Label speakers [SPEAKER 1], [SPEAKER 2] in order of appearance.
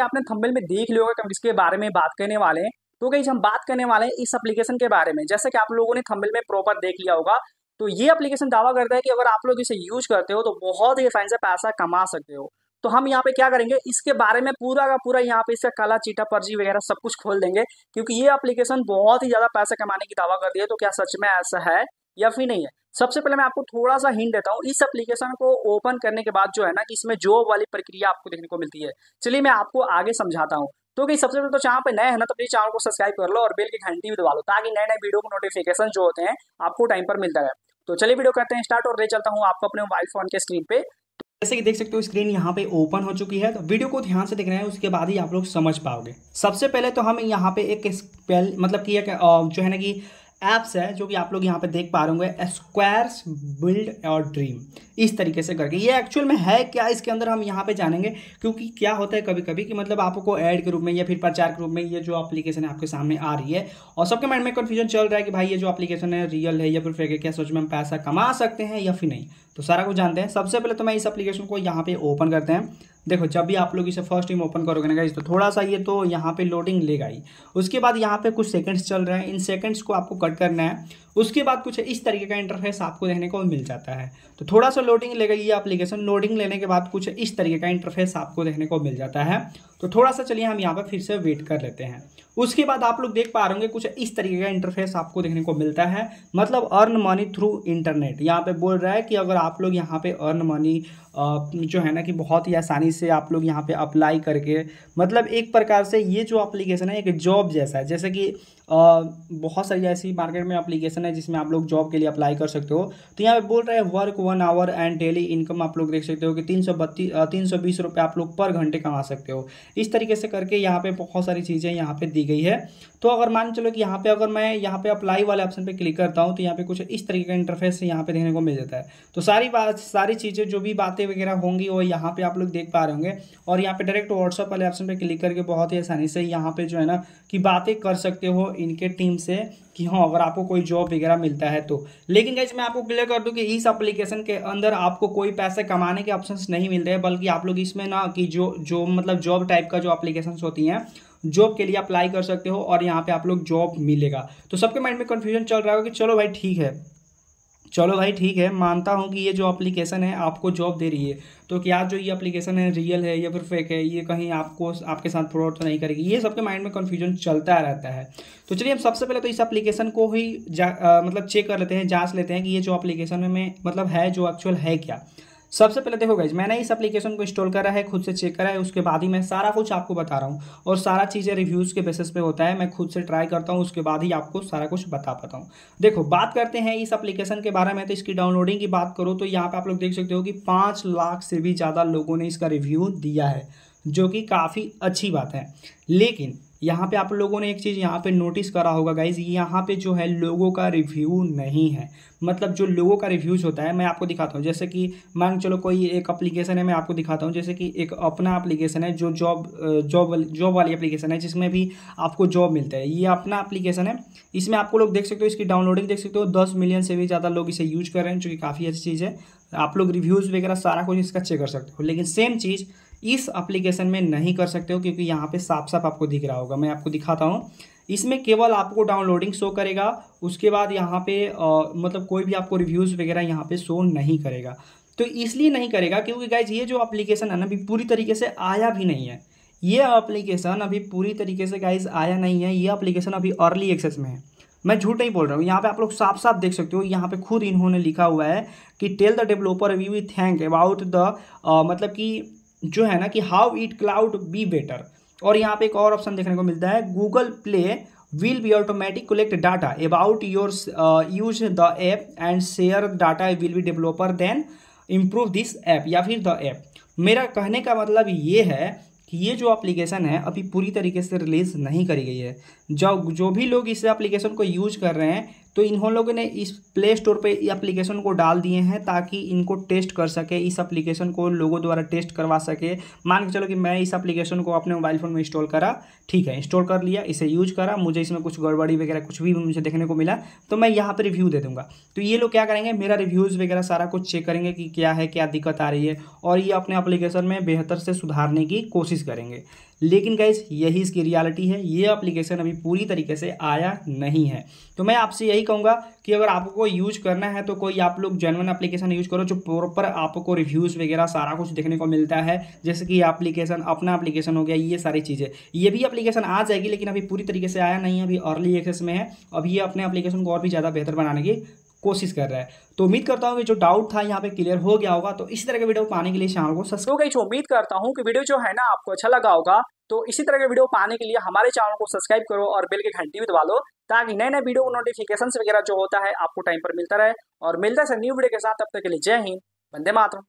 [SPEAKER 1] कि आपने थंबनेल में देख लिया होगा कि हम इसके बारे में बात करने वाले हैं तो कहीं हम बात करने वाले हैं इस एप्लीकेशन के बारे में जैसे कि आप लोगों ने थंबनेल में प्रॉपर देख लिया होगा तो ये एप्लीकेशन दावा करता है कि अगर आप लोग इसे यूज करते हो तो बहुत ही आसानी से पैसा कमा सकते हो तो हम यहाँ पे क्या करेंगे इसके बारे में पूरा का पूरा यहाँ पे इसका काला चीटा पर्जी वगैरह सब कुछ खोल देंगे क्योंकि ये एप्लीकेशन बहुत ही ज़्यादा पैसा कमाने की दावा करती है तो क्या सच में ऐसा है या फिर नहीं है सबसे पहले मैं आपको थोड़ा सा हिंट देता हूँ इस एप्लीकेशन को ओपन करने के बाद जो है ना कि इसमें जॉब वाली प्रक्रिया आपको देखने को मिलती है चलिए मैं आपको आगे समझाता हूँ तो कि सबसे पहले तो चैनल पे नए हैं ना तो प्लीज चैनल को सब्सक्राइब कर लो और बेल की घंटी भी दबा लो ताकि नए नए वीडियो को नोटिफिकेशन जो होते हैं आपको टाइम पर मिलता है तो चलिए वीडियो करते हैं स्टार्ट और ले चलता हूँ आपको अपने मोबाइल फोन के स्क्रीन पे जैसे कि देख सकते हो स्क्रीन यहाँ पे ओपन हो चुकी है तो वीडियो को ध्यान से देख रहे हैं उसके बाद ही आप लोग समझ पाओगे सबसे पहले तो हम यहाँ पे एक स्पेल मतलब कि एक जो है ना कि ऐप्स है जो कि आप लोग यहाँ पे देख पा रहे होंगे स्क्वायर्स बिल्ड और ड्रीम इस तरीके से करके ये एक्चुअल में है क्या इसके अंदर हम यहाँ पे जानेंगे क्योंकि क्या होता है कभी कभी कि मतलब आपको ऐड के रूप में या फिर प्रचार के रूप में ये जो एप्लीकेशन है आपके सामने आ रही है और सबके माइंड में कन्फ्यूजन चल रहा है कि भाई ये जो अपलीकेशन है रियल है या फिर फेक है क्या सोच में हम पैसा कमा सकते हैं या फिर नहीं तो सारा कुछ जानते हैं सबसे पहले तो मैं इस अप्लीकेशन को यहाँ पे ओपन करते हैं देखो जब भी आप लोग इसे फर्स्ट टाइम ओपन करोगे ना गाइज तो थोड़ा सा ये तो यहाँ पे लोडिंग लेगा ही उसके बाद यहाँ पे कुछ सेकंड्स चल रहे हैं इन सेकंड्स को आपको कट करना है उसके बाद कुछ इस तरीके का इंटरफेस आपको देखने को मिल जाता है तो थोड़ा सा लोडिंग लेगा ये एप्लीकेशन लोडिंग लेने के बाद कुछ इस तरीके का इंटरफेस आपको देखने को मिल जाता है तो थोड़ा सा चलिए हम यहाँ पर फिर से वेट कर लेते हैं उसके बाद आप लोग देख पा रहे होंगे कुछ इस तरीके का इंटरफेस आपको देखने को मिलता है मतलब अर्न मनी थ्रू इंटरनेट यहाँ पे बोल रहा है कि अगर आप लोग यहाँ पे अर्न मनी जो है ना कि बहुत ही आसानी से आप लोग यहाँ पे अप्लाई करके मतलब एक प्रकार से ये जो एप्लीकेशन है एक जॉब जैसा है जैसे कि बहुत सारी ऐसी मार्केट में अप्लीकेशन है है जिसमें आप लोग जॉब के लिए अप्लाई कर सकते हो तो यहाँ पे बोल रहे हैं work one hour and daily income आप लोग देख सकते हो कि तीन सौ आप लोग पर घंटे कमा सकते हो इस तरीके से करके यहाँ पे बहुत सारी चीज़ें यहाँ पे दी गई है तो अगर मान चलो कि यहाँ पे अगर मैं यहाँ पे अप्लाई वाले ऑप्शन पर क्लिक करता हूँ तो यहाँ पे कुछ इस तरीके का इंटरफेस यहाँ पे देखने को मिल जाता है तो सारी बात सारी चीज़ें जो भी बातें वगैरह होंगी वो यहाँ पे आप लोग देख पा रहे होंगे और यहाँ पे डायरेक्ट व्हाट्सअप वाले ऑप्शन पर क्लिक करके बहुत ही आसानी से यहाँ पे जो है ना कि बातें कर सकते हो इनके टीम से कि हाँ अगर आपको कोई जॉब वगैरह मिलता है तो लेकिन गैस मैं आपको क्लियर कर दूँ कि इस एप्लीकेशन के अंदर आपको कोई पैसे कमाने के ऑप्शंस नहीं मिल रहे बल्कि आप लोग इसमें ना कि जो जो मतलब जॉब टाइप का जो एप्लीकेशन होती हैं जॉब के लिए अप्लाई कर सकते हो और यहाँ पे आप लोग जॉब मिलेगा तो सबके माइंड में कन्फ्यूजन चल रहा होगा कि चलो भाई ठीक है चलो भाई ठीक है मानता हूँ कि ये जो एप्लीकेशन है आपको जॉब दे रही है तो क्या जो ये एप्लीकेशन है रियल है या फिर फेक है ये कहीं आपको आपके साथ फ्रॉड तो नहीं करेगी ये सबके माइंड में कन्फ्यूजन चलता रहता है तो चलिए हम सबसे पहले तो इस एप्लीकेशन को ही जा आ, मतलब चेक कर लेते हैं जांच लेते हैं कि ये जो एप्लीकेशन में मतलब है जो एक्चुअल है क्या सबसे पहले देखो गाइज मैंने इस एप्लीकेशन को इंस्टॉल करा है खुद से चेक करा है उसके बाद ही मैं सारा कुछ आपको बता रहा हूँ और सारा चीज़ें रिव्यूज़ के बेसिस पे होता है मैं खुद से ट्राई करता हूँ उसके बाद ही आपको सारा कुछ बता पाता हूँ देखो बात करते हैं इस एप्लीकेशन के बारे में तो इसकी डाउनलोडिंग की बात करो तो यहाँ पर आप लोग देख सकते हो कि पाँच लाख से भी ज़्यादा लोगों ने इसका रिव्यू दिया है जो कि काफ़ी अच्छी बात है लेकिन यहाँ पे आप लोगों ने एक चीज़ यहाँ पे नोटिस करा होगा गाइज यहाँ पे जो है लोगों का रिव्यू नहीं है मतलब जो लोगों का रिव्यूज़ होता है मैं आपको दिखाता हूँ जैसे कि मान चलो कोई एक अप्लीकेशन है मैं आपको दिखाता हूँ जैसे कि एक अपना अप्लीकेशन है जो जॉब जॉब जॉब वाली एप्लीकेशन है जिसमें भी आपको जॉब मिलता है ये अपना अप्लीकेशन है इसमें आपको लोग देख सकते हो इसकी डाउनलोडिंग देख सकते हो दस मिलियन से भी ज़्यादा लोग इसे यूज कर रहे हैं जो कि काफ़ी अच्छी चीज़ है आप लोग रिव्यूज़ वगैरह सारा कुछ इसका चेक कर सकते हो लेकिन सेम चीज़ इस एप्लीकेशन में नहीं कर सकते हो क्योंकि यहाँ पे साफ साफ आपको दिख रहा होगा मैं आपको दिखाता हूँ इसमें केवल आपको डाउनलोडिंग शो करेगा उसके बाद यहाँ पे आ, मतलब कोई भी आपको रिव्यूज़ वगैरह यहाँ पे शो नहीं करेगा तो इसलिए नहीं करेगा क्योंकि गाइज ये जो एप्लीकेशन है ना अभी पूरी तरीके से आया भी नहीं है ये अप्लीकेशन अभी पूरी तरीके से गाइज आया नहीं है ये अप्लीकेशन अभी अर्ली एक्सेस में है मैं झूठ नहीं बोल रहा हूँ यहाँ पे आप लोग साफ साफ देख सकते हो यहाँ पे खुद इन्होंने लिखा हुआ है कि tell the developer we we thank about the मतलब कि जो है ना कि how it could be better और यहाँ पे एक और ऑप्शन देखने को मिलता है Google Play will be automatic collect data about your use the app and share data will be developer then improve this app या फिर द ऐप मेरा कहने का मतलब ये है कि ये जो एप्लीकेशन है अभी पूरी तरीके से रिलीज़ नहीं करी गई है जो जो भी लोग इस एप्लीकेशन को यूज कर रहे हैं तो इन्हों लोगों ने इस प्ले स्टोर पर अप्लीकेशन को डाल दिए हैं ताकि इनको टेस्ट कर सके इस अप्लीकेशन को लोगों द्वारा टेस्ट करवा सके मान के चलो कि मैं इस एप्लीकेशन को अपने मोबाइल फ़ोन में इंस्टॉल करा ठीक है इंस्टॉल कर लिया इसे यूज करा मुझे इसमें कुछ गड़बड़ी वगैरह कुछ भी मुझे देखने को मिला तो मैं यहाँ पर रिव्यू दे दूँगा तो ये लोग क्या करेंगे मेरा रिव्यूज़ वगैरह सारा कुछ चेक करेंगे कि क्या है क्या दिक्कत आ रही है और ये अपने अप्लीकेशन में बेहतर से सुधारने की कोशिश करेंगे लेकिन गाइज यही इसकी रियालिटी है ये अप्लीकेशन अभी पूरी तरीके से आया नहीं है तो मैं आपसे यही यही कहूँगा कि अगर आपको यूज करना है तो कोई आप लोग जेनवन एप्लीकेशन यूज करो जो प्रॉपर आपको रिव्यूज़ वगैरह सारा कुछ देखने को मिलता है जैसे कि एप्लीकेशन अपना एप्लीकेशन हो गया ये सारी चीज़ें ये भी एप्लीकेशन आ जाएगी लेकिन अभी पूरी तरीके से आया नहीं है अभी अर्ली एक्सेस में है अब ये अपने एप्लीकेशन को और भी ज़्यादा बेहतर बनाने की कोशिश कर रहा है तो उम्मीद करता हूँ कि जो डाउट था यहाँ पे क्लियर हो गया होगा तो इसी तरह के वीडियो पाने के लिए चैनल को सब्सक्राइब तो उम्मीद करता हूँ कि वीडियो जो है ना आपको अच्छा लगा होगा तो इसी तरह के वीडियो पाने के लिए हमारे चैनल को सब्सक्राइब करो और बेल की घंटी भी दबा लो ताकि नए नए वीडियो नोटिफिकेशन वगैरह जो होता है आपको टाइम पर मिलता रहे और मिलता है न्यू वीडियो के साथ अब तक के लिए जय हिंद वंदे मातरम